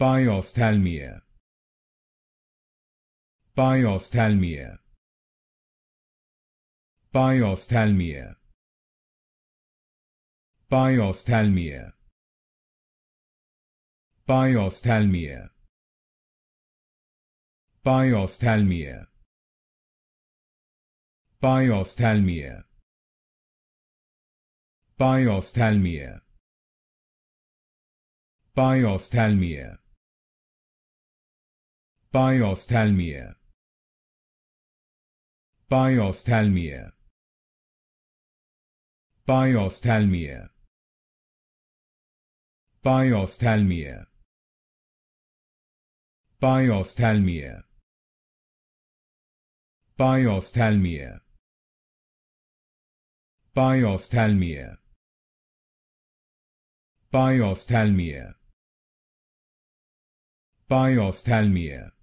Biophthalmia. Biophthalmia. Biophthalmia. Biophthalmia. Biophthalmia. Biophthalmia. Biophthalmia. Biophthalmia. Biophthalmia. Biophthalmia. Biophthalmia. Biophthalmia. Biophthalmia. Biophthalmia. Biophthalmia. Biophthalmia. Biophthalmia. Biophthalmia.